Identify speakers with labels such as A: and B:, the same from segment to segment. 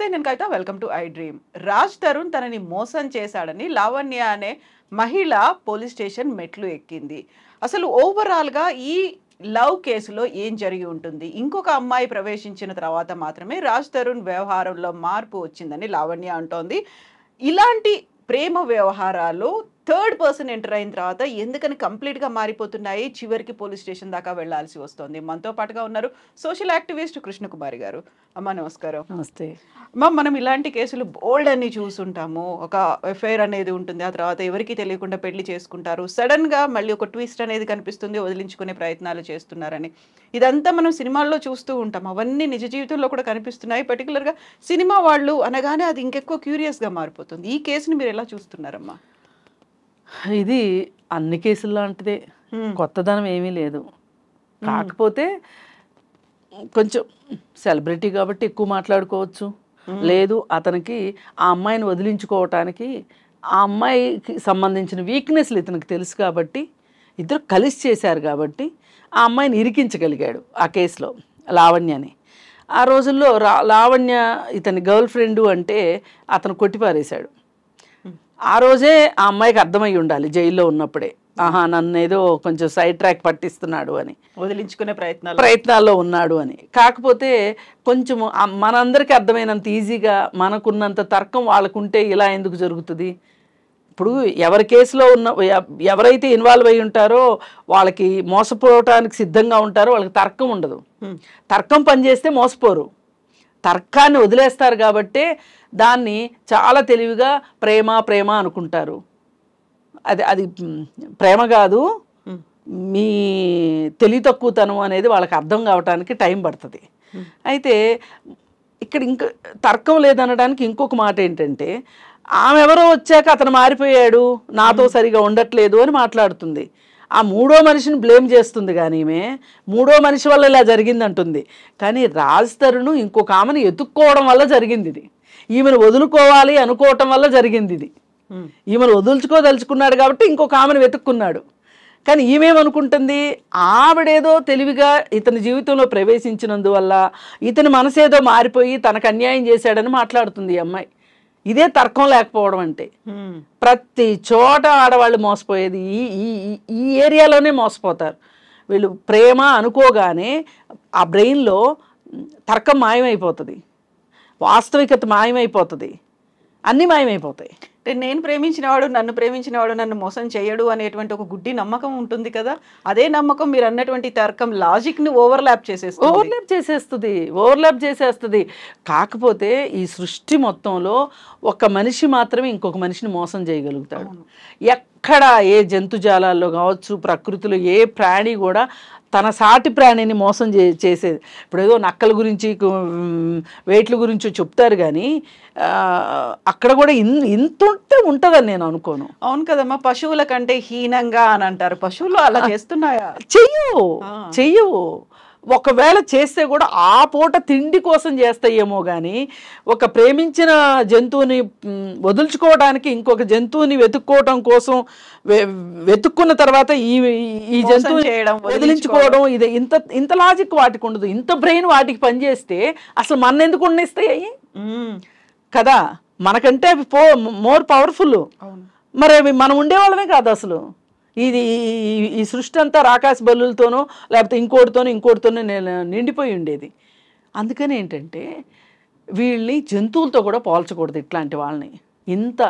A: నమస్తే నేను Kavitha welcome to I dream Raj Tarun తనని మోసం చేశాడని లావణ్య అనే మహిళ పోలీస్ స్టేషన్ మెట్లు ఎక్కింది అసలు ఓవరాల్గా ఈ లవ్ కేసులో ఏం జరిగి ఉంటుంది ఇంకొక అమ్మాయి ప్రవేశించిన తర్వాత మాత్రమే రాజ్ తరుణ్ వ్యవహారంలో మార్పు వచ్చిందని లావణ్య అంటోంది ఇలాంటి ప్రేమ వ్యవహారాలు థర్డ్ పర్సన్ ఎంటర్ అయిన తర్వాత ఎందుకని కంప్లీట్గా మారిపోతున్నాయి చివరికి పోలీస్ స్టేషన్ దాకా వెళ్లాల్సి వస్తుంది మనతో పాటుగా ఉన్నారు సోషల్ యాక్టివిస్ట్ కృష్ణకుమారి గారు అమ్మ నమస్కారం నమస్తే అమ్మ మనం ఇలాంటి కేసులు బోల్డ్ అన్ని చూసుంటాము ఒక ఎఫ్ఐఆర్ అనేది ఉంటుంది ఆ తర్వాత ఎవరికి తెలియకుండా పెళ్లి చేసుకుంటారు సడన్గా మళ్ళీ ఒక ట్విస్ట్ అనేది కనిపిస్తుంది వదిలించుకునే ప్రయత్నాలు చేస్తున్నారని ఇదంతా మనం సినిమాల్లో చూస్తూ ఉంటాం అవన్నీ నిజ జీవితంలో కూడా కనిపిస్తున్నాయి పర్టికులర్గా సినిమా వాళ్ళు అనగానే అది ఇంకెక్కువ క్యూరియస్గా మారిపోతుంది ఈ కేసుని మీరు ఎలా చూస్తున్నారమ్మా
B: ఇది అన్ని కేసులు లాంటిదే కొత్తదనం ఏమీ లేదు కాకపోతే కొంచెం సెలబ్రిటీ కాబట్టి ఎక్కువ మాట్లాడుకోవచ్చు లేదు అతనికి ఆ అమ్మాయిని వదిలించుకోవటానికి ఆ అమ్మాయికి సంబంధించిన వీక్నెస్లు ఇతనికి తెలుసు కాబట్టి ఇద్దరు కలిసి చేశారు కాబట్టి ఆ అమ్మాయిని ఇరికించగలిగాడు ఆ కేసులో లావణ్యని ఆ రోజుల్లో లావణ్య ఇతని గర్ల్ ఫ్రెండు అంటే అతను కొట్టిపారేశాడు ఆ రోజే ఆ అమ్మాయికి అర్థమై ఉండాలి జైల్లో ఉన్నప్పుడే ఆహా నన్ను ఏదో కొంచెం సైడ్ ట్రాక్ పట్టిస్తున్నాడు అని
A: వదిలించుకునే ప్రయత్నాలు ప్రయత్నాల్లో
B: ఉన్నాడు అని కాకపోతే కొంచెం మనందరికీ అర్థమైనంత ఈజీగా మనకున్నంత తర్కం వాళ్ళకుంటే ఇలా ఎందుకు జరుగుతుంది ఇప్పుడు ఎవరి కేసులో ఉన్న ఎవరైతే ఇన్వాల్వ్ అయి ఉంటారో వాళ్ళకి మోసపోవటానికి సిద్ధంగా ఉంటారో వాళ్ళకి తర్కం ఉండదు తర్కం పనిచేస్తే మోసపోరు తర్కాన్ని వదిలేస్తారు కాబట్టి దాన్ని చాలా తెలివిగా ప్రేమ ప్రేమ అనుకుంటారు అది అది ప్రేమ కాదు మీ తెలివి తక్కువతనం అనేది వాళ్ళకి అర్థం కావటానికి టైం పడుతుంది అయితే ఇక్కడ ఇంక తర్కం లేదనడానికి ఇంకొక మాట ఏంటంటే ఆమె ఎవరో వచ్చాక అతను మారిపోయాడు నాతో సరిగా ఉండట్లేదు అని మాట్లాడుతుంది ఆ మూడో మనిషిని బ్లేమ్ చేస్తుంది కానీ ఈమె మూడో మనిషి వల్ల ఇలా జరిగింది అంటుంది కానీ రాజ్ ఇంకొక ఆమెను ఎత్తుక్కోవడం వల్ల జరిగింది ఇది ఈమెను వదులుకోవాలి అనుకోవటం వల్ల జరిగింది ఇది ఈమెను వదులుచుకోదలుచుకున్నాడు కాబట్టి ఇంకొక ఆమెను వెతుక్కున్నాడు కానీ ఈమెమనుకుంటుంది ఆవిడేదో తెలివిగా ఇతని జీవితంలో ప్రవేశించినందువల్ల ఇతని మనసేదో మారిపోయి తనకు అన్యాయం చేశాడని మాట్లాడుతుంది ఈ అమ్మాయి ఇదే తర్కం లేకపోవడం అంటే ప్రతి చోట ఆడవాళ్ళు మోసపోయేది ఈ ఈ ఏరియాలోనే మోసపోతారు వీళ్ళు ప్రేమ అనుకోగానే ఆ బ్రెయిన్లో తర్కం మాయమైపోతుంది వాస్తవికత మాయమైపోతుంది అన్నీ మాయమైపోతాయి
A: అంటే నేను ప్రేమించినవాడు నన్ను ప్రేమించినవాడు నన్ను మోసం చేయడు అనేటువంటి ఒక గుడ్డి నమ్మకం ఉంటుంది కదా అదే నమ్మకం మీరు అన్నటువంటి తర్కం లాజిక్ని ఓవర్లాప్ చేసేస్తుంది ఓవర్లాప్ చేసేస్తుంది
B: ఓవర్లాప్ చేసేస్తుంది కాకపోతే ఈ సృష్టి మొత్తంలో ఒక మనిషి మాత్రమే ఇంకొక మనిషిని మోసం చేయగలుగుతాడు ఎక్కడ ఏ జంతుజాలాల్లో కావచ్చు ప్రకృతిలో ఏ ప్రాణి కూడా తన సాటి ప్రాణిని మోసం చే చేసేది ఇప్పుడు ఏదో నక్కల గురించి వెయిట్ల గురించి చెప్తారు కానీ అక్కడ కూడా ఇన్ ఇంత ఉంటే ఉంటుందని నేను అనుకోను
A: అవును కదమ్మా పశువుల కంటే హీనంగా అని అంటారు పశువులు అలా చేస్తున్నాయా
B: చెయ్యవు చెయ్యవు ఒకవేళ చేస్తే కూడా ఆ పూట తిండి కోసం చేస్తాయేమో కానీ ఒక ప్రేమించిన జంతువుని వదులుచుకోవడానికి ఇంకొక జంతువుని వెతుక్కోవడం కోసం వెతుక్కున్న తర్వాత ఈ ఈ జంతువు చేయడం వదిలించుకోవడం ఇది ఇంత ఇంత లాజిక్ వాటికి ఉండదు ఇంత బ్రెయిన్ వాటికి పనిచేస్తే అసలు మన ఎందుకు ఉండిస్తాయి అవి కదా మనకంటే అవి మోర్ పవర్ఫుల్ మరి మనం ఉండేవాళ్ళమే కాదు అసలు ఇది ఈ సృష్టి అంతా రాకాశ బల్లులతోనో లేకపోతే ఇంకోటితోనో ఇంకోటితోనో నేను నిండిపోయి ఉండేది అందుకని ఏంటంటే వీళ్ళని జంతువులతో కూడా పోల్చకూడదు ఇట్లాంటి వాళ్ళని ఇంత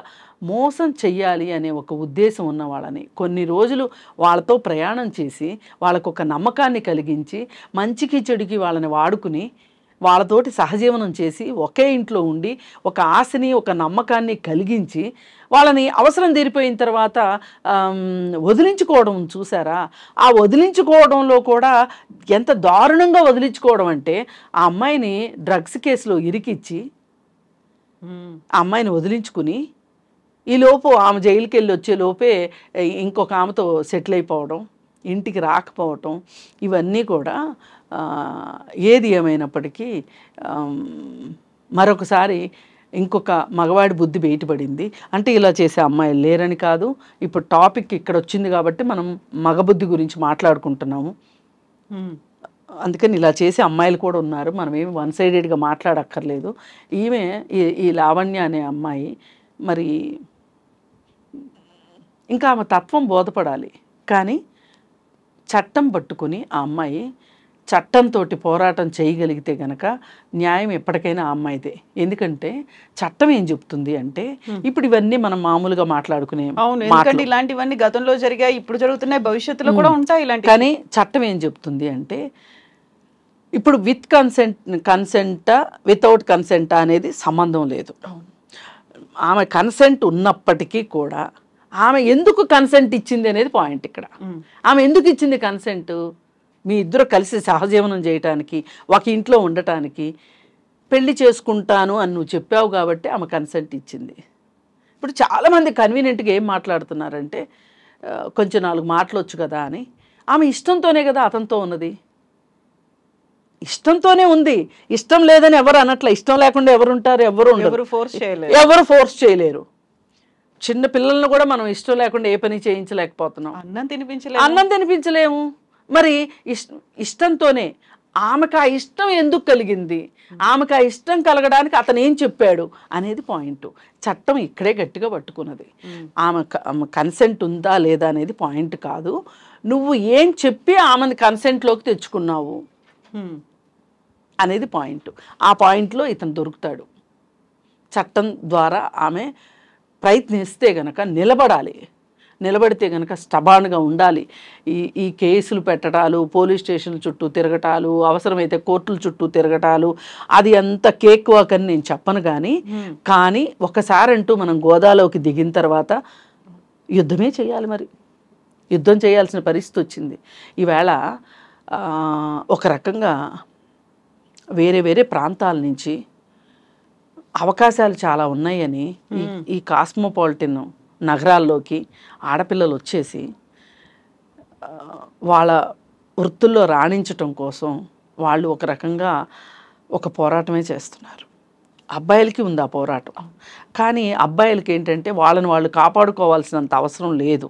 B: మోసం చెయ్యాలి అనే ఒక ఉద్దేశం ఉన్న వాళ్ళని కొన్ని రోజులు వాళ్ళతో ప్రయాణం చేసి వాళ్ళకు ఒక నమ్మకాన్ని కలిగించి మంచికి చెడుకి వాళ్ళని వాడుకుని వాళ్ళతోటి సహజీవనం చేసి ఒకే ఇంట్లో ఉండి ఒక ఆశని ఒక నమ్మకాన్ని కలిగించి వాళ్ళని అవసరం తీరిపోయిన తర్వాత వదిలించుకోవడం చూసారా ఆ వదిలించుకోవడంలో కూడా ఎంత దారుణంగా వదిలించుకోవడం అంటే ఆ అమ్మాయిని డ్రగ్స్ కేసులో ఇరికిచ్చి ఆ అమ్మాయిని వదిలించుకుని ఈ లోపు ఆమె జైలుకి వెళ్ళి వచ్చే లోపే ఇంకొక ఆమెతో సెటిల్ అయిపోవడం ఇంటికి రాకపోవటం ఇవన్నీ కూడా ఏది ఏమైనప్పటికీ మరొకసారి ఇంకొక మగవాడి బుద్ధి బయటపడింది అంటే ఇలా చేసే అమ్మాయిలు లేరని కాదు ఇప్పుడు టాపిక్ ఇక్కడ వచ్చింది కాబట్టి మనం మగబుద్ధి గురించి మాట్లాడుకుంటున్నాము అందుకని ఇలా చేసే అమ్మాయిలు కూడా ఉన్నారు మనం ఏమి వన్ సైడెడ్గా మాట్లాడక్కర్లేదు ఈమె ఈ లావణ్య అనే అమ్మాయి మరి ఇంకా ఆమె తత్వం బోధపడాలి కానీ చట్టం పట్టుకుని ఆ అమ్మాయి చట్టంతో పోరాటం చేయగలిగితే గనక న్యాయం ఎప్పటికైనా అమ్మాయిదే ఎందుకంటే చట్టం ఏం చెప్తుంది అంటే ఇప్పుడు ఇవన్నీ మనం మామూలుగా మాట్లాడుకునే అవును ఎందుకంటే
A: ఇలాంటివన్నీ గతంలో జరిగాయి ఇప్పుడు జరుగుతున్నాయి భవిష్యత్తులో కూడా ఉంటాయి ఇలాంటి కానీ
B: చట్టం ఏం చెప్తుంది అంటే ఇప్పుడు with consent consent without consent అనేది సంబంధం లేదు ఆమె కన్సెంట్ ఉన్నప్పటికీ కూడా ఆమె ఎందుకు కన్సెంట్ ఇచ్చింది అనేది పాయింట్ ఇక్కడ ఆమె ఎందుకు ఇచ్చింది కన్సెంట్ మీ ఇద్దరు కలిసి సహజీవనం చేయటానికి ఒక ఇంట్లో ఉండటానికి పెళ్లి చేసుకుంటాను అని నువ్వు చెప్పావు కాబట్టి ఆమె కన్సల్ట్ ఇచ్చింది ఇప్పుడు చాలామంది కన్వీనియంట్గా ఏం మాట్లాడుతున్నారంటే కొంచెం నాలుగు మాటలు వచ్చు కదా అని ఆమె ఇష్టంతోనే కదా అతనితో ఉన్నది ఇష్టంతోనే ఉంది ఇష్టం లేదని ఎవరు అనట్లే ఇష్టం లేకుండా ఎవరు ఉంటారు ఎవరు ఎవరు ఫోర్స్ చేయలేరు ఎవరు ఫోర్స్ చేయలేరు చిన్న పిల్లలను కూడా మనం ఇష్టం లేకుండా ఏ పని చేయించలేకపోతున్నాం అన్నం తినిపించలేము అన్నం తినిపించలేము మరి ఇష్ ఇష్టంతోనే ఆమెకు ఆ ఇష్టం ఎందుకు కలిగింది ఆమెకు ఆ ఇష్టం కలగడానికి అతను ఏం చెప్పాడు అనేది పాయింట్ చట్టం ఇక్కడే గట్టిగా పట్టుకున్నది ఆమె కన్సెంట్ ఉందా లేదా అనేది పాయింట్ కాదు నువ్వు ఏం చెప్పి ఆమెను కన్సెంట్లోకి తెచ్చుకున్నావు అనేది పాయింట్ ఆ పాయింట్లో ఇతను దొరుకుతాడు చట్టం ద్వారా ఆమె ప్రయత్నిస్తే గనక నిలబడాలి నిలబడితే కనుక స్టబాన్గా ఉండాలి ఈ ఈ కేసులు పెట్టడాలు పోలీస్ స్టేషన్ల చుట్టూ తిరగటాలు అవసరమైతే కోర్టుల చుట్టూ తిరగటాలు అది అంత కేక్ వాక్ అని నేను చెప్పను కానీ కానీ ఒకసారి అంటూ మనం గోదాలోకి దిగిన తర్వాత యుద్ధమే చేయాలి మరి యుద్ధం చేయాల్సిన పరిస్థితి వచ్చింది ఈవేళ ఒక రకంగా వేరే వేరే ప్రాంతాల నుంచి అవకాశాలు చాలా ఉన్నాయని ఈ కాస్మోపాలిటన్ నగరాల్లోకి ఆడపిల్లలు వచ్చేసి వాళ్ళ వృత్తుల్లో రాణించటం కోసం వాళ్ళు ఒక రకంగా ఒక పోరాటమే చేస్తున్నారు అబ్బాయిలకి ఉంది ఆ పోరాటం కానీ అబ్బాయిలకి ఏంటంటే వాళ్ళని వాళ్ళు కాపాడుకోవాల్సినంత అవసరం లేదు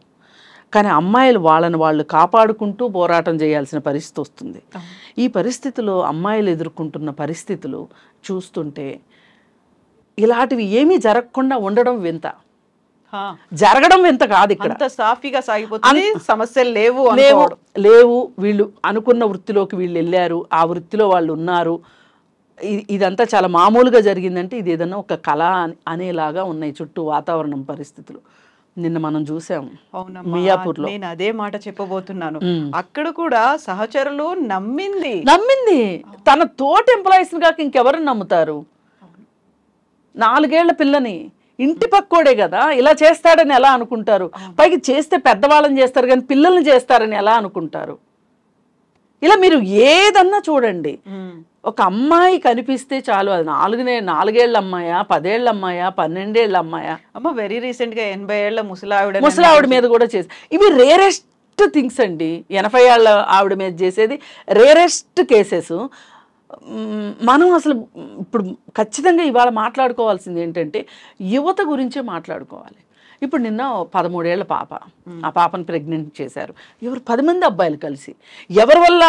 B: కానీ అమ్మాయిలు వాళ్ళని వాళ్ళు కాపాడుకుంటూ పోరాటం చేయాల్సిన పరిస్థితి వస్తుంది ఈ పరిస్థితిలో అమ్మాయిలు ఎదుర్కొంటున్న పరిస్థితులు చూస్తుంటే ఇలాంటివి ఏమీ జరగకుండా ఉండడం వింత జరగడం ఎంత కాదు ఇక్కడ
A: సాఫీగా సాగిపోతుంది
B: సమస్యలు లేవు లేవు లేవు వీళ్ళు అనుకున్న వృత్తిలోకి వీళ్ళు వెళ్ళారు ఆ వృత్తిలో వాళ్ళు ఉన్నారు ఇదంతా చాలా మామూలుగా జరిగిందంటే ఇది ఏదన్నా ఒక కళ అనేలాగా ఉన్నాయి చుట్టూ వాతావరణం పరిస్థితులు నిన్న మనం చూసాం
A: లో నేను అదే మాట చెప్పబోతున్నాను
B: అక్కడ కూడా సహచరులు నమ్మింది నమ్మింది తన తోటి ఎంప్లాయీస్ కాక ఇంకెవరు నమ్ముతారు నాలుగేళ్ల పిల్లని ఇంటి పక్కోడే కదా ఇలా చేస్తాడని ఎలా అనుకుంటారు పైకి చేస్తే పెద్దవాళ్ళని చేస్తారు కానీ పిల్లల్ని చేస్తారని ఎలా అనుకుంటారు ఇలా మీరు ఏదన్నా చూడండి ఒక అమ్మాయి కనిపిస్తే చాలు అది నాలుగునే నాలుగేళ్ల అమ్మాయా పదేళ్ల అమ్మాయా పన్నెండేళ్ల అమ్మాయా
A: అమ్మ వెరీ రీసెంట్గా ఎనభై ఏళ్ళ ముసలావిడ ముసలావిడ
B: మీద కూడా చేసి ఇవి రేరెస్ట్ థింగ్స్ అండి ఎనభై ఏళ్ళ ఆవిడ మీద చేసేది రేరెస్ట్ కేసెస్ మనం అసలు ఇప్పుడు ఖచ్చితంగా ఇవాళ మాట్లాడుకోవాల్సింది ఏంటంటే యువత గురించే మాట్లాడుకోవాలి ఇప్పుడు నిన్న పదమూడేళ్ల పాప ఆ పాపను ప్రెగ్నెంట్ చేశారు ఎవరు పది మంది అబ్బాయిలు కలిసి ఎవరి వల్ల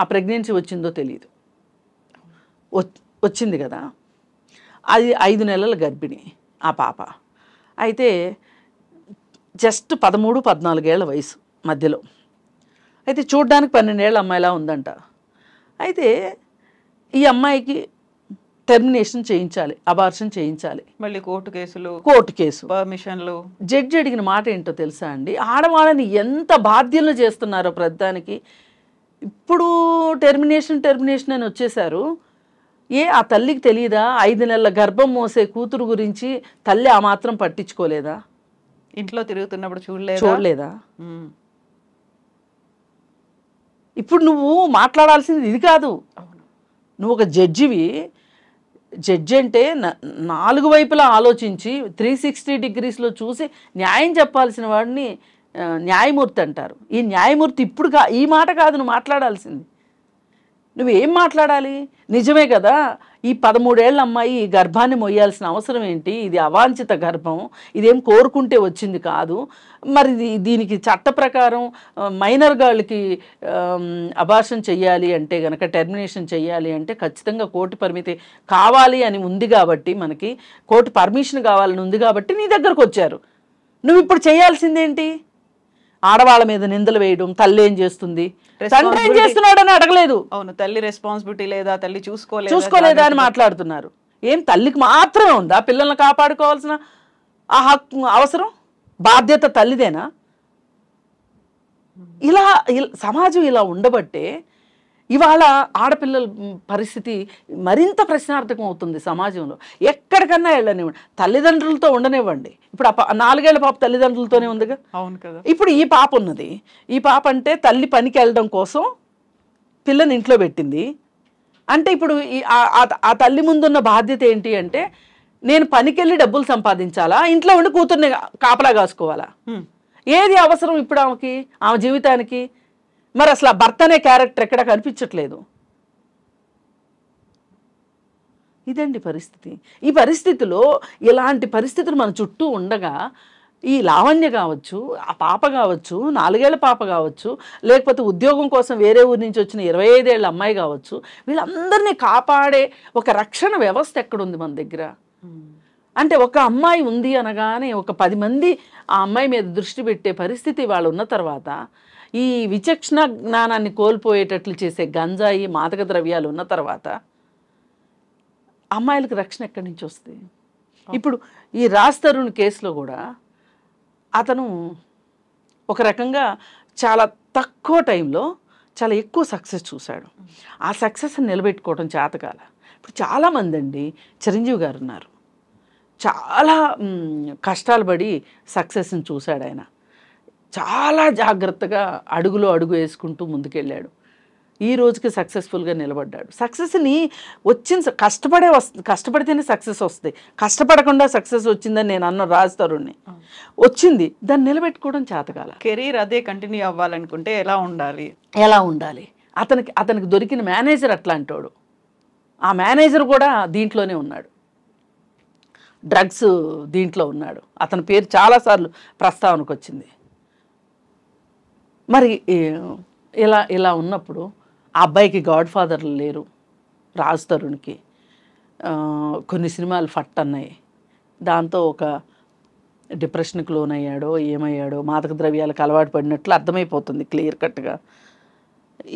B: ఆ ప్రెగ్నెన్సీ వచ్చిందో తెలియదు వచ్చింది కదా అది ఐదు నెలల గర్భిణి ఆ పాప అయితే జస్ట్ పదమూడు పద్నాలుగేళ్ల వయసు మధ్యలో అయితే చూడ్డానికి పన్నెండేళ్ళ అమ్మాయిలా ఉందంట అయితే ఈ అమ్మాయికి టెర్మినేషన్ చేయించాలి అబార్షన్ చేయించాలి
A: మళ్ళీ కోర్టు కేసులు
B: కోర్టు కేసు పర్మిషన్లు జడ్జి అడిగిన మాట ఏంటో తెలుసా అండి ఆడవాళ్ళని ఎంత బాధ్యతలు చేస్తున్నారో ప్రధానికి ఇప్పుడు టెర్మినేషన్ టెర్మినేషన్ అని వచ్చేసారు ఏ ఆ తల్లికి తెలియదా ఐదు నెలల గర్భం మోసే కూతురు గురించి తల్లి ఆ మాత్రం పట్టించుకోలేదా
A: ఇంట్లో తిరుగుతున్నప్పుడు చూడలేదు చూడలేదా
B: ఇప్పుడు నువ్వు మాట్లాడాల్సింది ఇది కాదు నువ్వు ఒక జడ్జివి జడ్జి అంటే నాలుగు వైపులా ఆలోచించి త్రీ సిక్స్టీ డిగ్రీస్లో చూసి న్యాయం చెప్పాల్సిన వాడిని న్యాయమూర్తి అంటారు ఈ న్యాయమూర్తి ఇప్పుడు కా ఈ మాట కాదు నువ్వు మాట్లాడాల్సింది నువ్వేం మాట్లాడాలి నిజమే కదా ఈ పదమూడేళ్ల అమ్మాయి ఈ గర్భాన్ని మొయ్యాల్సిన అవసరం ఏంటి ఇది అవాంఛిత గర్భం ఇదేం కోరుకుంటే వచ్చింది కాదు మరి దీనికి చట్ట ప్రకారం మైనర్ గర్ల్కి అభాషం చెయ్యాలి అంటే కనుక టెర్మినేషన్ చెయ్యాలి అంటే ఖచ్చితంగా కోర్టు పరిమితి కావాలి అని ఉంది కాబట్టి మనకి కోర్టు పర్మిషన్ కావాలని ఉంది కాబట్టి నీ దగ్గరకు వచ్చారు నువ్వు ఇప్పుడు చేయాల్సిందేంటి ఆడవాళ్ళ మీద నిందలు వేయడం తల్లి ఏం చేస్తుంది తండ్రి ఏం చేస్తున్నాడు అని అడగలేదు
A: అవును తల్లి రెస్పాన్సిబిలిటీ లేదా తల్లి చూసుకోలేదు చూసుకోలేదా అని
B: మాట్లాడుతున్నారు ఏం తల్లికి మాత్రమే ఉందా పిల్లల్ని కాపాడుకోవాల్సిన ఆ హక్కు అవసరం బాధ్యత తల్లిదేనా ఇలా సమాజం ఇలా ఉండబట్టే ఇవాళ ఆడపిల్లల పరిస్థితి మరింత ప్రశ్నార్థకం అవుతుంది సమాజంలో ఎక్కడికన్నా వెళ్ళనివ్వండి తల్లిదండ్రులతో ఉండనివ్వండి ఇప్పుడు నాలుగేళ్ల పాప తల్లిదండ్రులతోనే ఉందిగా అవును కదా ఇప్పుడు ఈ పాప ఉన్నది ఈ పాప అంటే తల్లి పనికి వెళ్ళడం కోసం పిల్లని ఇంట్లో పెట్టింది అంటే ఇప్పుడు ఈ ఆ తల్లి ముందున్న బాధ్యత ఏంటి అంటే నేను పనికెళ్ళి డబ్బులు సంపాదించాలా ఇంట్లో ఉండి కూతుర్ని కాపలా కాసుకోవాలా ఏది అవసరం ఇప్పుడు ఆమెకి ఆమె జీవితానికి మరి అసలు ఆ భర్త అనే క్యారెక్టర్ ఎక్కడ కనిపించట్లేదు ఇదండి పరిస్థితి ఈ పరిస్థితిలో ఇలాంటి పరిస్థితులు మన చుట్టూ ఉండగా ఈ లావణ్య కావచ్చు ఆ పాప కావచ్చు నాలుగేళ్ల పాప కావచ్చు లేకపోతే ఉద్యోగం కోసం వేరే ఊరి నుంచి వచ్చిన ఇరవై ఐదేళ్ల అమ్మాయి కావచ్చు వీళ్ళందరినీ కాపాడే ఒక రక్షణ వ్యవస్థ ఎక్కడుంది మన దగ్గర అంటే ఒక అమ్మాయి ఉంది అనగానే ఒక పది మంది ఆ అమ్మాయి మీద దృష్టి పెట్టే పరిస్థితి వాళ్ళు ఉన్న తర్వాత ఈ విచక్షణ జ్ఞానాన్ని కోల్పోయేటట్లు చేసే గంజాయి మాదక ద్రవ్యాలు ఉన్న తర్వాత అమ్మాయిలకు రక్షణ ఎక్కడి నుంచి వస్తుంది ఇప్పుడు ఈ రాజ్ తరుణ్ కేసులో కూడా అతను ఒక రకంగా చాలా తక్కువ టైంలో చాలా ఎక్కువ సక్సెస్ చూశాడు ఆ సక్సెస్ని నిలబెట్టుకోవడం చేతకాల ఇప్పుడు చాలామంది అండి చిరంజీవి గారు ఉన్నారు చాలా కష్టాలు పడి సక్సెస్ని చూశాడు ఆయన చాలా జాగ్రత్తగా అడుగులో అడుగు వేసుకుంటూ ముందుకెళ్ళాడు ఈ రోజుకి సక్సెస్ఫుల్గా నిలబడ్డాడు సక్సెస్ని వచ్చిన కష్టపడే వస్తుంది కష్టపడితేనే సక్సెస్ వస్తుంది కష్టపడకుండా సక్సెస్ వచ్చిందని నేను అన్న రాజు తరుణ్ణి వచ్చింది దాన్ని నిలబెట్టుకోవడం చేతకాల కెరీర్ అదే కంటిన్యూ అవ్వాలనుకుంటే ఎలా ఉండాలి ఎలా ఉండాలి అతనికి అతనికి దొరికిన మేనేజర్ అట్లాంటోడు ఆ మేనేజర్ కూడా దీంట్లోనే ఉన్నాడు డ్రగ్స్ దీంట్లో ఉన్నాడు అతని పేరు చాలాసార్లు ప్రస్తావనకు వచ్చింది మరి ఇలా ఇలా ఉన్నప్పుడు ఆ అబ్బాయికి గాడ్ ఫాదర్లు లేరు రాజ్ తరుణ్కి కొన్ని సినిమాలు ఫట్ అన్నాయి దాంతో ఒక డిప్రెషన్కి లోన్ అయ్యాడో ఏమయ్యాడో మాదక ద్రవ్యాలకు అలవాటు పడినట్లు అర్థమైపోతుంది క్లియర్ కట్గా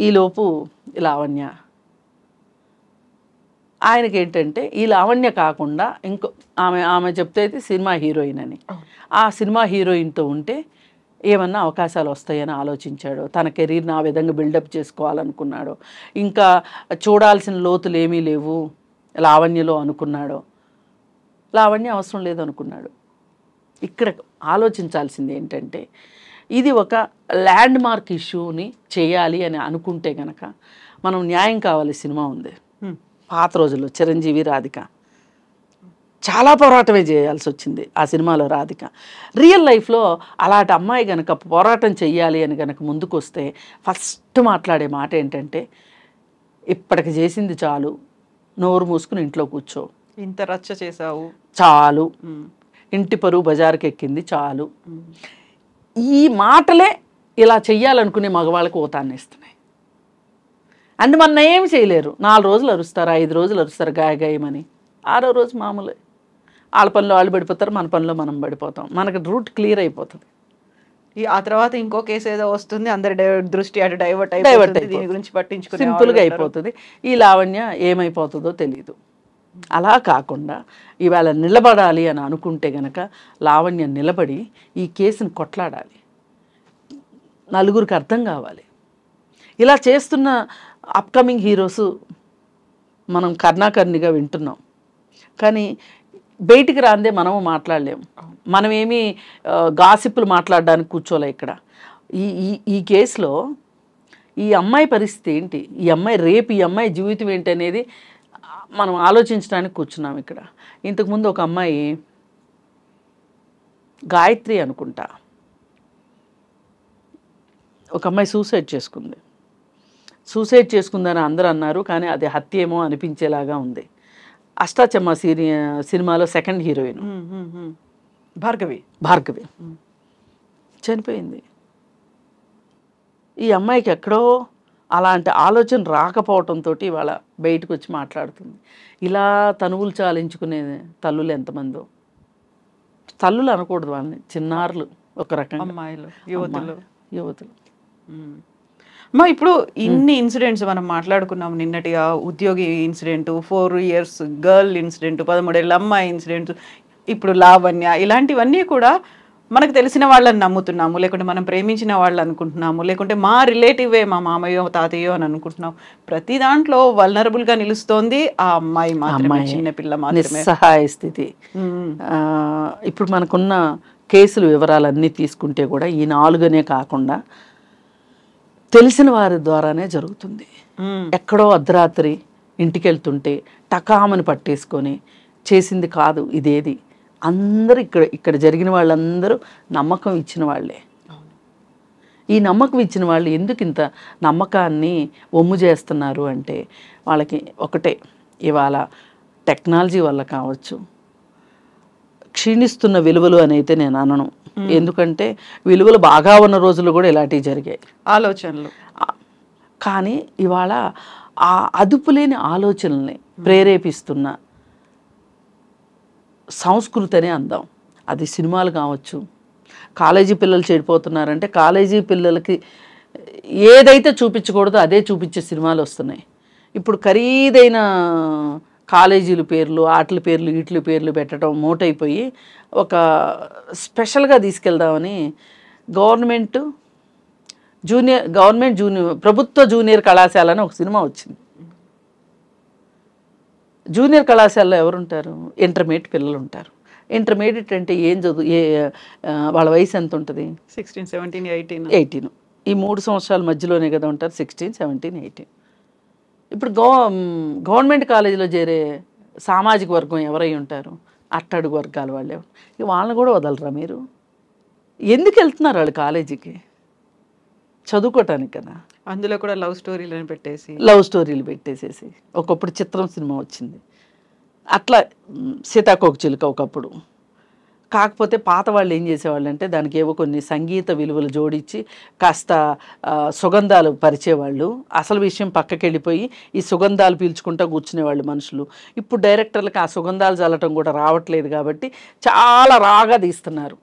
B: ఈలోపు లావణ్య ఆయనకి ఏంటంటే ఈ లావణ్య కాకుండా ఇంకో ఆమె ఆమె చెప్తే అయితే సినిమా హీరోయిన్ అని ఆ సినిమా హీరోయిన్తో ఉంటే ఏమన్నా అవకాశాలు వస్తాయని ఆలోచించాడు తన కెరీర్ని ఆ విధంగా బిల్డప్ చేసుకోవాలనుకున్నాడు ఇంకా చూడాల్సిన లోతులు ఏమీ లేవు లావణ్యలో అనుకున్నాడు లావణ్య అవసరం లేదనుకున్నాడు ఇక్కడ ఆలోచించాల్సింది ఏంటంటే ఇది ఒక ల్యాండ్ మార్క్ ఇష్యూని చేయాలి అని అనుకుంటే గనక మనం న్యాయం కావాలి సినిమా ఉంది పాత రోజుల్లో చిరంజీవి రాధిక చాలా పోరాటమే చేయాల్సి వచ్చింది ఆ సినిమాలో రాధిక రియల్ లైఫ్లో అలాంటి అమ్మాయి కనుక పోరాటం చెయ్యాలి అని కనుక ముందుకు వస్తే ఫస్ట్ మాట్లాడే మాట ఏంటంటే ఇప్పటికి చేసింది చాలు నోరు మూసుకుని ఇంట్లో కూర్చో
A: ఇంత రచ్చ చేసావు
B: చాలు ఇంటి పరువు బజార్కి ఎక్కింది చాలు ఈ మాటలే ఇలా చెయ్యాలనుకునే మగవాళ్ళకు ఓతాన్ని ఇస్తున్నాయి అండ్ మొన్న ఏం చేయలేరు నాలుగు రోజులు అరుస్తారు ఐదు రోజులు అరుస్తారు గాయ గాయమని ఆరో రోజు మామూలు వాళ్ళ పనిలో వాళ్ళు పడిపోతారు మన పనిలో మనం పడిపోతాం మనకు రూట్ క్లియర్ అయిపోతుంది
A: ఆ తర్వాత ఇంకో కేసు ఏదో వస్తుంది
B: అందరి దృష్టి అటు డైవర్ట్ డైవర్ట్ దీని గురించి
A: పట్టించుకుని సింపుల్గా అయిపోతుంది
B: ఈ లావణ్య ఏమైపోతుందో తెలియదు అలా కాకుండా ఇవాళ నిలబడాలి అని అనుకుంటే గనక లావణ్య నిలబడి ఈ కేసును కొట్లాడాలి నలుగురికి అర్థం కావాలి ఇలా చేస్తున్న అప్కమింగ్ హీరోస్ మనం కర్ణాకర్ణిగా వింటున్నాం కానీ బయటికి రాందే మనము మాట్లాడలేము మనం ఏమి గాసిప్పులు మాట్లాడడానికి కూర్చోలే ఇక్కడ ఈ ఈ ఈ కేసులో ఈ అమ్మాయి పరిస్థితి ఏంటి ఈ అమ్మాయి రేపు ఈ అమ్మాయి జీవితం ఏంటి అనేది మనం ఆలోచించడానికి కూర్చున్నాం ఇక్కడ ఇంతకుముందు ఒక అమ్మాయి గాయత్రి అనుకుంటా ఒక అమ్మాయి సూసైడ్ చేసుకుంది సూసైడ్ చేసుకుందని అందరూ అన్నారు కానీ అది హత్య ఏమో అనిపించేలాగా ఉంది అష్టాచమ్మ సీరియా సినిమాలో సెకండ్ హీరోయిన్ భార్గవి భార్గవి చనిపోయింది ఈ అమ్మాయికి ఎక్కడో అలాంటి ఆలోచన రాకపోవడంతో ఇవాళ బయటకు వచ్చి మాట్లాడుతుంది ఇలా తనువులు చాలించుకునే తల్లులు ఎంతమందో తల్లులు అనకూడదు వాళ్ళని చిన్నారులు ఒక రకం అమ్మాయిలు యువతులు యువతులు
A: మా ఇప్పుడు ఇన్ని ఇన్సిడెంట్స్ మనం మాట్లాడుకున్నాం నిన్నటిగా ఉద్యోగి incident four years girl incident పదమూడేళ్ళ అమ్మాయి ఇన్సిడెంట్ ఇప్పుడు లావణ్య ఇలాంటివన్నీ కూడా మనకు తెలిసిన వాళ్ళని నమ్ముతున్నాము లేకుంటే మనం ప్రేమించిన వాళ్ళు అనుకుంటున్నాము లేకుంటే మా రిలేటివే మా మామయ్యో తాతయ్యో అని అనుకుంటున్నాం ప్రతి దాంట్లో వల్నరబుల్గా నిలుస్తోంది ఆ అమ్మాయి మాత్రమే చిన్నపిల్ల మాత్రమే
B: సహాయ స్థితి ఇప్పుడు మనకున్న కేసులు వివరాలన్నీ తీసుకుంటే కూడా ఈ నాలుగునే కాకుండా తెలిసిన వారి ద్వారానే జరుగుతుంది ఎక్కడో అర్ధరాత్రి ఇంటికి వెళ్తుంటే టకామని పట్టేసుకొని చేసింది కాదు ఇదేది అందరూ ఇక్కడ ఇక్కడ జరిగిన వాళ్ళందరూ నమ్మకం ఇచ్చిన వాళ్ళే ఈ నమ్మకం ఇచ్చిన వాళ్ళు ఎందుకు ఇంత నమ్మకాన్ని ఒమ్ము చేస్తున్నారు అంటే వాళ్ళకి ఒకటే ఇవాళ టెక్నాలజీ వల్ల కావచ్చు క్షీణిస్తున్న విలువలు అని అయితే నేను అనను ఎందుకంటే విలువలు బాగా ఉన్న రోజులు కూడా ఇలాంటివి జరిగాయి ఆలోచనలు కానీ ఇవాళ ఆ అదుపు లేని ఆలోచనల్ని ప్రేరేపిస్తున్న సంస్కృతనే అందాం అది సినిమాలు కావచ్చు కాలేజీ పిల్లలు చెడిపోతున్నారంటే కాలేజీ పిల్లలకి ఏదైతే చూపించకూడదో అదే చూపించే సినిమాలు వస్తున్నాయి ఇప్పుడు ఖరీదైన కాలేజీల పేర్లు ఆటల పేర్లు వీటి పేర్లు పెట్టడం మూటైపోయి ఒక స్పెషల్గా తీసుకెళ్దామని గవర్నమెంట్ జూనియర్ గవర్నమెంట్ జూనియర్ ప్రభుత్వ జూనియర్ కళాశాల అని ఒక సినిమా వచ్చింది జూనియర్ కళాశాలలో ఎవరుంటారు ఇంటర్మీడియట్ పిల్లలు ఉంటారు ఇంటర్మీడియట్ అంటే ఏం చదువు ఏ వాళ్ళ వయసు ఎంత ఉంటుంది
A: సిక్స్టీన్ సెవెంటీన్ ఎయిటీన్
B: ఎయిటీన్ ఈ మూడు సంవత్సరాల మధ్యలోనే కదా ఉంటారు సిక్స్టీన్ సెవెంటీన్ ఎయిటీన్ ఇప్పుడు గవ గవర్నమెంట్ కాలేజీలో చేరే సామాజిక వర్గం ఎవరై ఉంటారు అట్టడుగు వర్గాల వాళ్ళు వాళ్ళని కూడా వదలరా మీరు ఎందుకు వెళ్తున్నారు వాళ్ళు కాలేజీకి చదువుకోవటానికి కదా
A: అందులో కూడా లవ్ స్టోరీలను పెట్టేసి లవ్
B: స్టోరీలు పెట్టేసేసి ఒకప్పుడు చిత్రం సినిమా వచ్చింది అట్లా సీతాకోక చిలుక ఒకప్పుడు కాకపోతే పాత వాళ్ళు ఏం చేసేవాళ్ళు అంటే దానికి ఏవో కొన్ని సంగీత విలువలు జోడించి కాస్త సుగంధాలు పరిచేవాళ్ళు అసలు విషయం పక్కకి వెళ్ళిపోయి ఈ సుగంధాలు పీల్చుకుంటూ కూర్చునేవాళ్ళు మనుషులు ఇప్పుడు డైరెక్టర్లకు ఆ సుగంధాలు చల్లటం కూడా రావట్లేదు కాబట్టి చాలా రాగా తీస్తున్నారు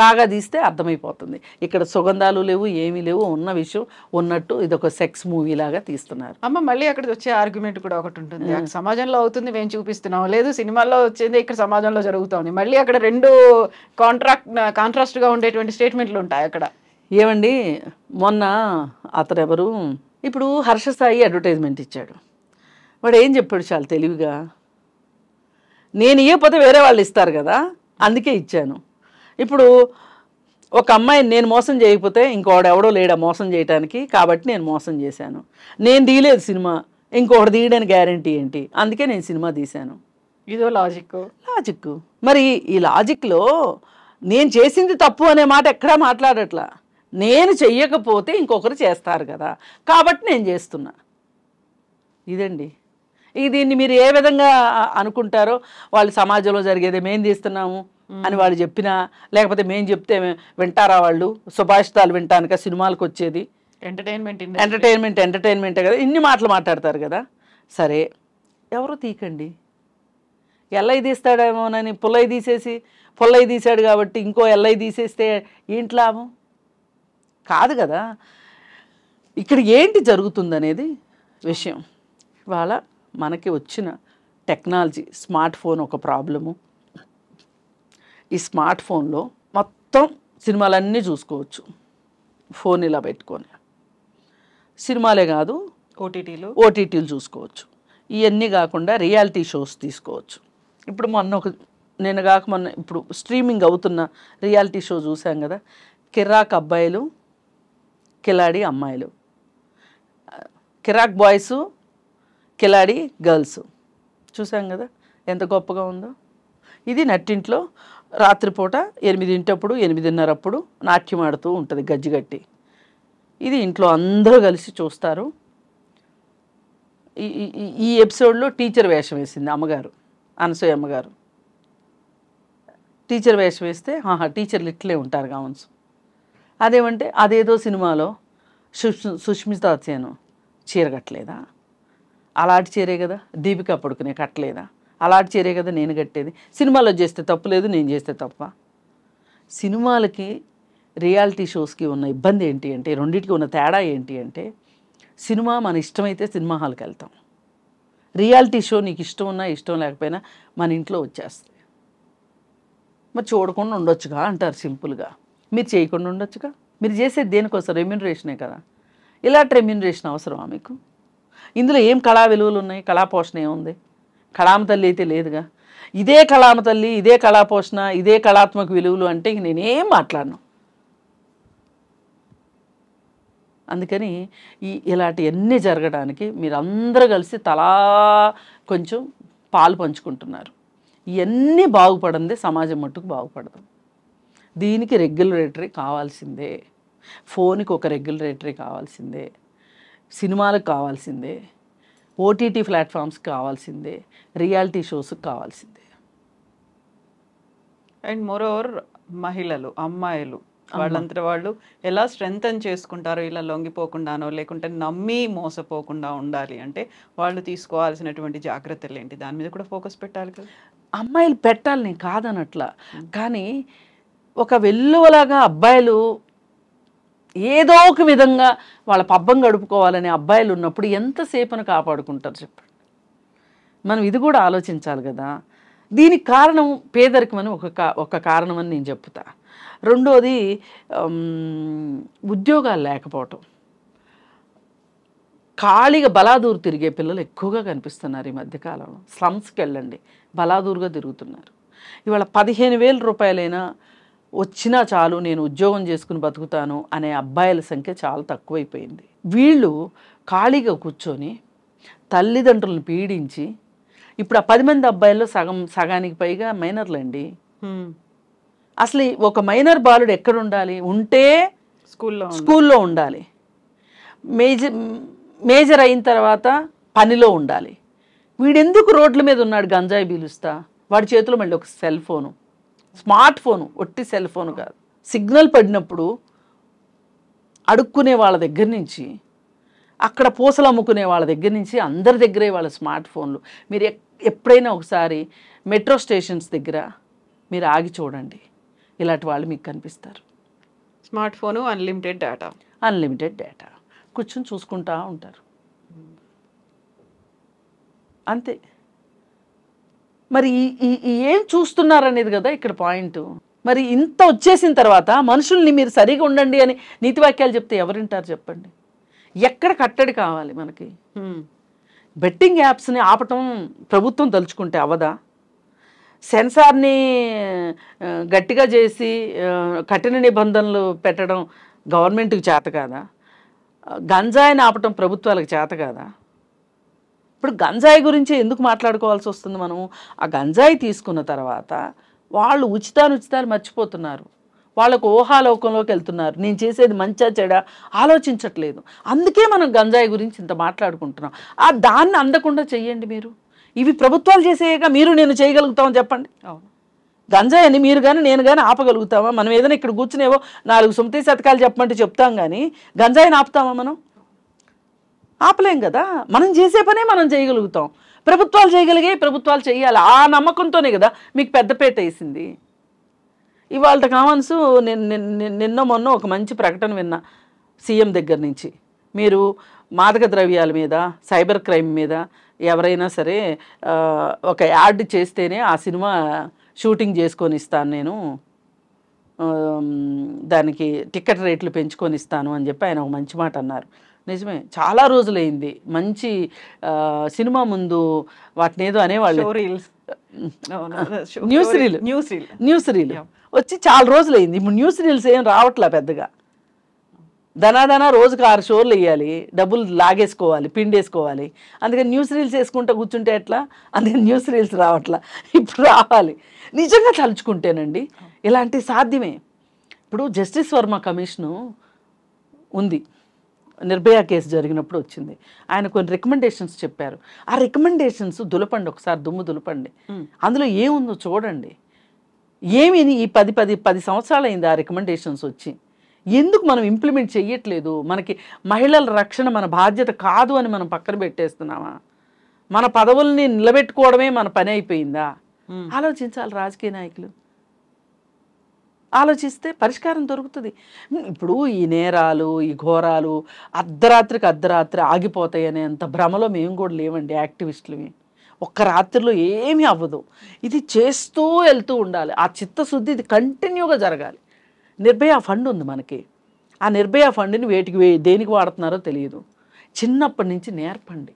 B: రాగా తీస్తే అర్థమైపోతుంది ఇక్కడ సుగంధాలు లేవు ఏమీ లేవు ఉన్న విషయం ఉన్నట్టు ఇది ఒక సెక్స్ మూవీ లాగా తీస్తున్నారు
A: అమ్మ మళ్ళీ అక్కడ వచ్చే ఆర్గ్యుమెంట్ కూడా ఒకటి ఉంటుంది సమాజంలో అవుతుంది మేము చూపిస్తున్నాం లేదు సినిమాల్లో వచ్చేది ఇక్కడ సమాజంలో జరుగుతుంది మళ్ళీ అక్కడ
B: రెండు కాంట్రాక్ట్ కాంట్రాస్ట్గా ఉండేటువంటి స్టేట్మెంట్లు ఉంటాయి అక్కడ ఏమండి మొన్న అతను ఎవరు ఇప్పుడు హర్షసాయి అడ్వర్టైజ్మెంట్ ఇచ్చాడు వాడు ఏం చెప్పాడు చాలా తెలివిగా నేను ఇవ్వకపోతే వేరే వాళ్ళు ఇస్తారు కదా అందుకే ఇచ్చాను ఇప్పుడు ఒక అమ్మాయిని నేను మోసం చేయకపోతే ఇంకోడు ఎవడో లేడా మోసం చేయడానికి కాబట్టి నేను మోసం చేశాను నేను తీయలేదు సినిమా ఇంకోటి తీయడానికి గ్యారంటీ ఏంటి అందుకే నేను సినిమా తీశాను ఇదో లాజిక్ లాజిక్ మరి ఈ లాజిక్లో నేను చేసింది తప్పు అనే మాట ఎక్కడా మాట్లాడట్లా నేను చెయ్యకపోతే ఇంకొకరు చేస్తారు కదా కాబట్టి నేను చేస్తున్నా ఇదండి ఇది దీన్ని మీరు ఏ విధంగా అనుకుంటారో వాళ్ళు సమాజంలో జరిగేది మేము తీస్తున్నాము అని వాళ్ళు చెప్పినా లేకపోతే మేము చెప్తే వింటారా వాళ్ళు సుభాషితాలు వింటానుక సినిమాలకు వచ్చేది ఎంటర్టైన్మెంట్ ఎంటర్టైన్మెంట్ ఎంటర్టైన్మెంటే కదా ఇన్ని మాటలు మాట్లాడతారు కదా సరే ఎవరు తీకండి ఎల్లై తీస్తాడేమోనని పుల్లయ్య తీసేసి పుల్లయ్య తీశాడు కాబట్టి ఇంకో ఎల్లై తీసేస్తే ఏంటి లాభం కాదు కదా ఇక్కడ ఏంటి జరుగుతుందనేది విషయం ఇవాళ మనకి వచ్చిన టెక్నాలజీ స్మార్ట్ ఫోన్ ఒక ప్రాబ్లము ఈ స్మార్ట్ ఫోన్లో మొత్తం సినిమాలన్నీ చూసుకోవచ్చు ఫోన్ ఇలా పెట్టుకొని సినిమాలే కాదు ఓటీటీలు ఓటీటీలు చూసుకోవచ్చు ఇవన్నీ కాకుండా రియాలిటీ షోస్ తీసుకోవచ్చు ఇప్పుడు మొన్న ఒక నేను కాక మొన్న ఇప్పుడు స్ట్రీమింగ్ అవుతున్న రియాలిటీ షో చూసాం కదా కిరాక్ అబ్బాయిలు కిలాడి అమ్మాయిలు కిరాక్ బాయ్స్ కిలాడి గర్ల్స్ చూసాం కదా ఎంత గొప్పగా ఉందో ఇది నట్టింట్లో రాత్రిపూట ఎనిమిదింటప్పుడు ఎనిమిదిన్నరప్పుడు నాట్యం ఆడుతూ ఉంటుంది గజ్జిగట్టి ఇది ఇంట్లో అందరూ కలిసి చూస్తారు ఈ ఎపిసోడ్లో టీచర్ వేషం వేసింది అమ్మగారు అనసూయ అమ్మగారు టీచర్ వేషం వేస్తే ఆహా టీచర్లు ఇట్లే ఉంటారు కావన్స్ అదేమంటే అదేదో సినిమాలో సుష్మిత సేను చీర కట్టలేదా అలాంటి చీరే కదా దీపిక పడుకునే కట్టలేదా అలాంటి చీరే కదా నేను కట్టేది సినిమాలో చేస్తే తప్పు లేదు నేను చేస్తే తప్ప సినిమాలకి రియాలిటీ షోస్కి ఉన్న ఇబ్బంది ఏంటి అంటే రెండింటికి ఉన్న తేడా ఏంటి అంటే సినిమా మన ఇష్టమైతే సినిమా హాల్కి వెళ్తాం రియాలిటీ షో నీకు ఇష్టం ఉన్నా ఇష్టం లేకపోయినా మన ఇంట్లో వచ్చేస్తుంది మరి చూడకుండా ఉండొచ్చుగా అంటారు సింపుల్గా మీరు చేయకుండా ఉండొచ్చుగా మీరు చేసేది దేనికోసం రెమ్యూనరేషనే కదా ఇలాంటి రెమ్యూనరేషన్ అవసరమా మీకు ఇందులో ఏం కళా విలువలు ఉన్నాయి కళా పోషణ ఏముంది కళామ తల్లి అయితే లేదుగా ఇదే కళామ తల్లి ఇదే కళాపోషణ ఇదే కళాత్మక విలువలు అంటే ఇక నేనేం మాట్లాడను అందుకని ఈ ఇలాంటివన్నీ జరగడానికి మీరందరూ కలిసి తలా కొంచెం పాలు పంచుకుంటున్నారు ఇవన్నీ బాగుపడింది సమాజం మట్టుకు బాగుపడదు దీనికి రెగ్యులరేటరీ కావాల్సిందే ఫోన్కి ఒక రెగ్యులరేటరీ కావాల్సిందే సినిమాలకు కావాల్సిందే ఓటీటీ ప్లాట్ఫామ్స్ కావాల్సిందే రియాలిటీ షోస్ కావాల్సిందే
A: అండ్ మోరోవర్ మహిళలు అమ్మాయిలు వాళ్ళంతా వాళ్ళు ఎలా స్ట్రెంగ్తన్ చేసుకుంటారో ఇలా లొంగిపోకుండానో లేకుంటే నమ్మి మోసపోకుండా ఉండాలి అంటే వాళ్ళు తీసుకోవాల్సినటువంటి జాగ్రత్తలు ఏంటి దాని మీద కూడా ఫోకస్ పెట్టాలి కదా
B: అమ్మాయిలు పెట్టాలి నేను కాదనట్లా కానీ ఒక వెల్లువలాగా అబ్బాయిలు ఏదో ఒక విధంగా వాళ్ళ పబ్బం గడుపుకోవాలనే అబ్బాయిలు ఉన్నప్పుడు ఎంతసేపును కాపాడుకుంటారు చెప్పండి మనం ఇది కూడా ఆలోచించాలి కదా దీనికి కారణం పేదరికం అని ఒక ఒక కారణం అని నేను చెప్తా రెండోది ఉద్యోగాలు లేకపోవటం ఖాళీగా బలాదూరు తిరిగే పిల్లలు ఎక్కువగా కనిపిస్తున్నారు ఈ మధ్యకాలంలో స్లమ్స్కి వెళ్ళండి బలాదూరుగా తిరుగుతున్నారు ఇవాళ పదిహేను వేల రూపాయలైనా వచ్చినా చాలు నేను ఉద్యోగం చేసుకుని బతుకుతాను అనే అబ్బాయిల సంఖ్య చాలా తక్కువైపోయింది వీళ్ళు ఖాళీగా కూర్చొని తల్లిదండ్రులను పీడించి ఇప్పుడు ఆ పది మంది అబ్బాయిల్లో సగం సగానికి పైగా మైనర్లండి అసలు ఒక మైనర్ బాలుడు ఎక్కడ ఉండాలి ఉంటే స్కూల్లో స్కూల్లో ఉండాలి మేజర్ మేజర్ అయిన తర్వాత పనిలో ఉండాలి వీడెందుకు రోడ్ల మీద ఉన్నాడు గంజాయి పీలుస్తా వాడి చేతిలో మళ్ళీ ఒక సెల్ ఫోను స్మార్ట్ ఫోన్ ఒట్టి సెల్ ఫోన్ కాదు సిగ్నల్ పడినప్పుడు అడుక్కునే వాళ్ళ దగ్గర నుంచి అక్కడ పూసలు అమ్ముకునే వాళ్ళ దగ్గర నుంచి అందరి దగ్గరే వాళ్ళ స్మార్ట్ ఫోన్లు మీరు ఎప్పుడైనా ఒకసారి మెట్రో స్టేషన్స్ దగ్గర మీరు ఆగి చూడండి ఇలాంటి వాళ్ళు మీకు కనిపిస్తారు smart phone unlimited data unlimited data కూర్చొని చూసుకుంటా ఉంటారు అంతే మరి ఈ ఏం చూస్తున్నారనేది కదా ఇక్కడ పాయింట్ మరి ఇంత వచ్చేసిన తర్వాత మనుషుల్ని మీరు సరిగా ఉండండి అని నీతి వాక్యాలు చెప్తే ఎవరింటారు చెప్పండి ఎక్కడ కట్టడి కావాలి మనకి బెట్టింగ్ యాప్స్ని ఆపటం ప్రభుత్వం తలుచుకుంటే అవదా సెన్సార్ని గట్టిగా చేసి కఠిన నిబంధనలు పెట్టడం గవర్నమెంట్కి చేత కాదా గంజాయిని ఆపటం ప్రభుత్వాలకు చేత కాదా ఇప్పుడు గంజాయి గురించి ఎందుకు మాట్లాడుకోవాల్సి వస్తుంది మనం ఆ గంజాయి తీసుకున్న తర్వాత వాళ్ళు ఉచితాలు ఉచితాలు మర్చిపోతున్నారు వాళ్ళకు ఊహాలోకంలోకి వెళ్తున్నారు నేను చేసేది మంచా చెడా ఆలోచించట్లేదు అందుకే మనం గంజాయి గురించి ఇంత మాట్లాడుకుంటున్నాం ఆ దాన్ని అందకుండా చెయ్యండి మీరు ఇవి ప్రభుత్వాలు చేసేయగా మీరు నేను చేయగలుగుతామని చెప్పండి అవును గంజాయిని మీరు కానీ నేను కానీ ఆపగలుగుతామా మనం ఏదైనా ఇక్కడ కూర్చునేవో నాలుగు సుమతి శతకాలు చెప్పమంటే చెప్తాం కానీ గంజాయిని ఆపుతామా మనం ఆపలేం కదా మనం చేసే పనే మనం చేయగలుగుతాం ప్రభుత్వాలు చేయగలిగే ప్రభుత్వాలు చేయాలి ఆ నమ్మకంతోనే కదా మీకు పెద్దపేట వేసింది ఇవాళ కామన్స్ నిన్న మొన్న ఒక మంచి ప్రకటన విన్నా సీఎం దగ్గర నుంచి మీరు మాదక ద్రవ్యాల మీద సైబర్ క్రైమ్ మీద ఎవరైనా సరే ఒక యాడ్ చేస్తేనే ఆ సినిమా షూటింగ్ చేసుకొని ఇస్తాను నేను దానికి టికెట్ రేట్లు పెంచుకొని ఇస్తాను అని చెప్పి ఆయన ఒక మంచి మాట అన్నారు నిజమే చాలా రోజులైంది మంచి సినిమా ముందు వాటిని ఏదో అనేవాళ్ళు
A: news reel news
B: reel news reel వచ్చి చాలా రోజులైంది ఇప్పుడు న్యూస్ రీల్స్ ఏం రావట్లే పెద్దగా ధనాధన రోజుకు ఆరు షోర్లు వేయాలి డబ్బులు లాగేసుకోవాలి పిండేసుకోవాలి అందుకని న్యూస్ రీల్స్ వేసుకుంటే కూర్చుంటే ఎట్లా అందుకని న్యూస్ రీల్స్ రావట్లా ఇప్పుడు రావాలి నిజంగా తలుచుకుంటేనండి ఇలాంటి సాధ్యమే ఇప్పుడు జస్టిస్ వర్మ కమిషను ఉంది నిర్భయ కేసు జరిగినప్పుడు వచ్చింది ఆయన కొన్ని రికమెండేషన్స్ చెప్పారు ఆ రికమెండేషన్స్ దులపండి ఒకసారి దుమ్ము దులపండి అందులో ఏముందో చూడండి ఏమి ఈ పది పది పది సంవత్సరాలు అయింది ఆ రికమెండేషన్స్ వచ్చి ఎందుకు మనం ఇంప్లిమెంట్ చేయట్లేదు మనకి మహిళల రక్షణ మన బాధ్యత కాదు అని మనం పక్కన పెట్టేస్తున్నామా మన పదవుల్ని నిలబెట్టుకోవడమే మన పని అయిపోయిందా ఆలోచించాలి రాజకీయ నాయకులు ఆలోచిస్తే పరిష్కారం దొరుకుతుంది ఇప్పుడు ఈ నేరాలు ఈ ఘోరాలు అర్ధరాత్రికి అర్ధరాత్రి ఆగిపోతాయి అంత భ్రమలో మేము కూడా లేవండి యాక్టివిస్టులమే ఒక్క రాత్రిలో ఏమీ అవ్వదు ఇది చేస్తూ వెళ్తూ ఉండాలి ఆ చిత్తశుద్ధి ఇది కంటిన్యూగా జరగాలి నిర్భయ ఫండ్ ఉంది మనకి ఆ నిర్భయ ఫండ్ని వేటికి దేనికి వాడుతున్నారో తెలియదు చిన్నప్పటి నుంచి నేర్పండి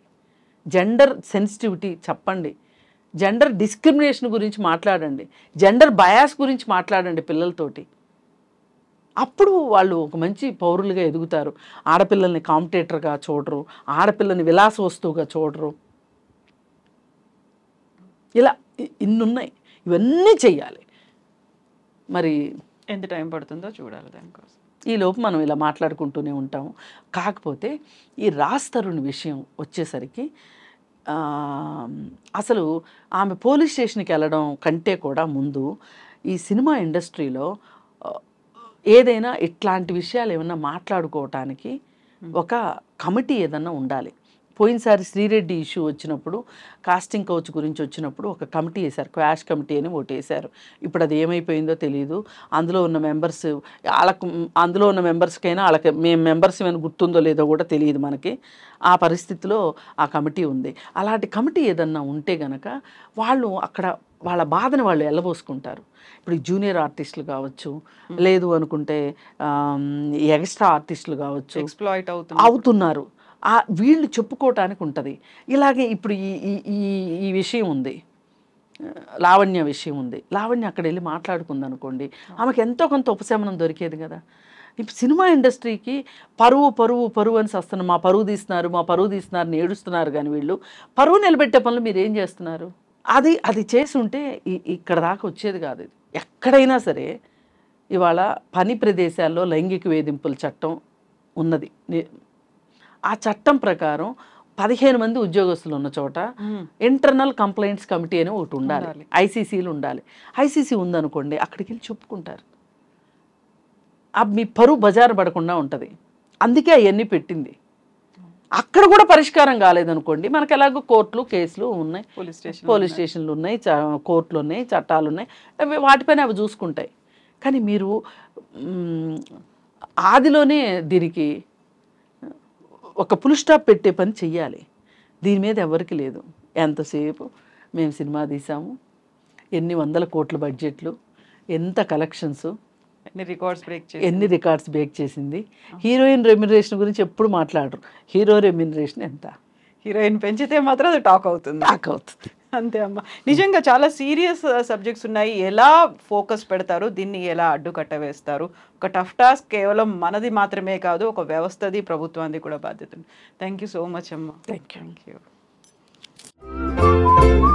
B: జెండర్ సెన్సిటివిటీ చెప్పండి జెండర్ డిస్క్రిమినేషన్ గురించి మాట్లాడండి జెండర్ బయాస్ గురించి మాట్లాడండి పిల్లలతోటి అప్పుడు వాళ్ళు ఒక మంచి పౌరులుగా ఎదుగుతారు ఆడపిల్లల్ని కాంపిటేటర్గా చూడరు ఆడపిల్లని విలాస వస్తువుగా చూడరు ఇలా ఇన్నున్నాయి ఇవన్నీ చెయ్యాలి మరి
A: ఎంత టైం పడుతుందో చూడాలి దానికోసం
B: ఈలోపు మనం ఇలా మాట్లాడుకుంటూనే ఉంటాము కాకపోతే ఈ రాస్తరుని విషయం వచ్చేసరికి అసలు ఆమె పోలీస్ స్టేషన్కి వెళ్ళడం కంటే కూడా ముందు ఈ సినిమా ఇండస్ట్రీలో ఏదైనా ఇట్లాంటి విషయాలు ఏమైనా మాట్లాడుకోవటానికి ఒక కమిటీ ఏదన్నా ఉండాలి పోయినసారి శ్రీరెడ్డి ఇష్యూ వచ్చినప్పుడు కాస్టింగ్ కౌచ్ గురించి వచ్చినప్పుడు ఒక కమిటీ వేశారు క్వాష్ కమిటీ అని ఒకటి వేశారు ఇప్పుడు అది ఏమైపోయిందో తెలియదు అందులో ఉన్న మెంబర్స్ వాళ్ళకు అందులో ఉన్న మెంబర్స్కైనా వాళ్ళకి మేము మెంబర్స్ ఏమైనా గుర్తుందో లేదో కూడా తెలియదు మనకి ఆ పరిస్థితిలో ఆ కమిటీ ఉంది అలాంటి కమిటీ ఏదన్నా ఉంటే గనక వాళ్ళు అక్కడ వాళ్ళ బాధను వాళ్ళు వెళ్ళబోసుకుంటారు ఇప్పుడు జూనియర్ ఆర్టిస్టులు కావచ్చు లేదు అనుకుంటే ఎక్స్ట్రా ఆర్టిస్టులు కావచ్చు ఎక్స్ప్లాయిట్ అవుతున్నారు ఆ వీళ్ళు చెప్పుకోవటానికి ఉంటుంది ఇలాగే ఇప్పుడు ఈ ఈ ఈ విషయం ఉంది లావణ్య విషయం ఉంది లావణ్య అక్కడ వెళ్ళి మాట్లాడుకుంది అనుకోండి ఆమెకు ఎంతో కొంత ఉపశమనం దొరికేది కదా ఇప్పుడు సినిమా ఇండస్ట్రీకి పరువు పరువు పరువు అని వస్తున్నారు మా పరువు తీస్తున్నారు మా పరువు తీస్తున్నారు ఏడుస్తున్నారు కానీ వీళ్ళు పరువు నిలబెట్టే పనులు మీరు ఏం చేస్తున్నారు అది అది చేసి ఉంటే ఇక్కడ దాకా వచ్చేది కాదు ఇది ఎక్కడైనా సరే ఇవాళ పని ప్రదేశాల్లో లైంగిక వేధింపుల చట్టం ఉన్నది ఆ చట్టం ప్రకారం పదిహేను మంది ఉద్యోగస్తులు ఉన్న చోట ఇంటర్నల్ కంప్లైంట్స్ కమిటీ అని ఒకటి ఉండాలి ఐసీసీలు ఉండాలి ఐసీసీ ఉందనుకోండి అక్కడికి వెళ్ళి చెప్పుకుంటారు మీ పరువు బజారు పడకుండా ఉంటుంది అందుకే అవన్నీ పెట్టింది అక్కడ కూడా పరిష్కారం కాలేదనుకోండి మనకు ఎలాగో కోర్టులు కేసులు ఉన్నాయి పోలీస్ స్టేషన్ పోలీస్ స్టేషన్లు ఉన్నాయి కోర్టులు ఉన్నాయి చట్టాలు ఉన్నాయి వాటిపైన అవి చూసుకుంటాయి కానీ మీరు ఆదిలోనే దీనికి ఒక పుల్ స్టాప్ పెట్టే పని చెయ్యాలి దీని మీద ఎవరికి లేదు ఎంతసేపు మేము సినిమా తీసాము ఎన్ని వందల కోట్ల బడ్జెట్లు ఎంత కలెక్షన్స్
A: ఎన్ని రికార్డ్స్ బ్రేక్ ఎన్ని
B: రికార్డ్స్ బ్రేక్ చేసింది హీరోయిన్ రెమ్యునరేషన్ గురించి ఎప్పుడు మాట్లాడరు హీరో రెమ్యునరేషన్ ఎంత హీరోయిన్ పెంచితే మాత్రం అది టాక్ అవుతుంది
A: టాక్ అవుతుంది అంతే అమ్మా నిజంగా చాలా సీరియస్ సబ్జెక్ట్స్ ఉన్నాయి ఎలా ఫోకస్ పెడతారు దీన్ని ఎలా అడ్డుకట్ట వేస్తారు ఒక టఫ్ టాస్క్ కేవలం మనది మాత్రమే కాదు ఒక వ్యవస్థది ప్రభుత్వానికి కూడా బాధ్యత ఉంది థ్యాంక్ యూ సో మచ్ అమ్మా థ్యాంక్ యూ థ్యాంక్ యూ